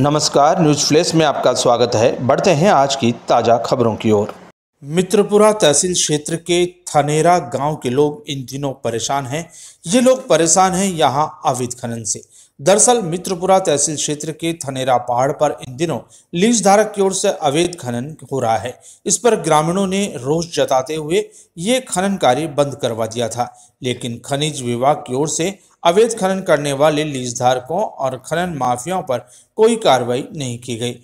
नमस्कार news flash में आपका स्वागत है बढ़ते हैं आज की ताज़ा खबरों की ओर मित्रपुरा तहसील क्षेत्र के थनेरा गांव के लोग इन दिनों परेशान हैं ये लोग परेशान हैं यहां अवैध खनन से दरअसल मित्रपुरा तहसील क्षेत्र के थनेरा पहाड़ पर इन दिनों लीज धारक की ओर से अवैध खनन हो रहा है इस पर ग्रामीणों ने रोष जताते हुए ये खनन कार्य बंद करवा दिया था लेकिन खनिज विभाग की ओर से अवैध खनन करने वाले लीज धारकों और खनन माफियाओं पर कोई कार्रवाई नहीं की गई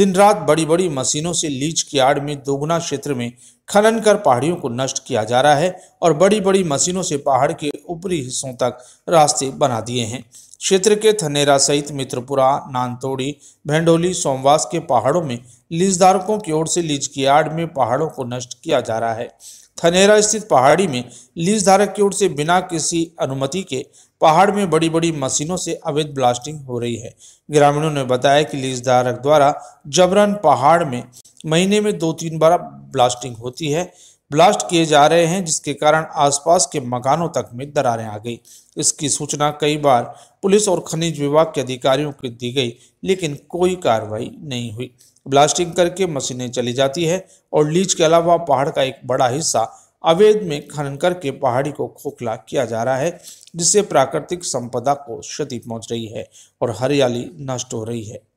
दिन रात बड़ी बड़ी मशीनों से लीज की आड़ में दोगुना क्षेत्र में खनन कर पहाड़ियों को नष्ट किया जा रहा है और बड़ी बड़ी मशीनों से पहाड़ के ऊपरी हिस्सों तक रास्ते बना दिए हैं क्षेत्र के थनेरा सहित मित्रपुरा नानतोड़ी भेंडोली सोमवास के पहाड़ों में लीजधारकों की ओर से लीज की आड़ में पहाड़ों को नष्ट किया जा रहा है थनेरा स्थित पहाड़ी में लीज धारक की ओर से बिना किसी अनुमति के पहाड़ में बड़ी बड़ी मशीनों से अवैध ब्लास्टिंग हो रही है ग्रामीणों ने बताया कि लीज धारक द्वारा जबरन पहाड़ में महीने में दो तीन बार ब्लास्टिंग होती है ब्लास्ट किए जा रहे हैं जिसके कारण आसपास के मकानों तक में दरारें आ गई इसकी सूचना कई बार पुलिस और खनिज विभाग के अधिकारियों को दी गई लेकिन कोई कार्रवाई नहीं हुई ब्लास्टिंग करके मशीनें चली जाती है और लीज के अलावा पहाड़ का एक बड़ा हिस्सा अवैध में खनन करके पहाड़ी को खोखला किया जा रहा है जिससे प्राकृतिक संपदा को क्षति पहुंच रही है और हरियाली नष्ट हो रही है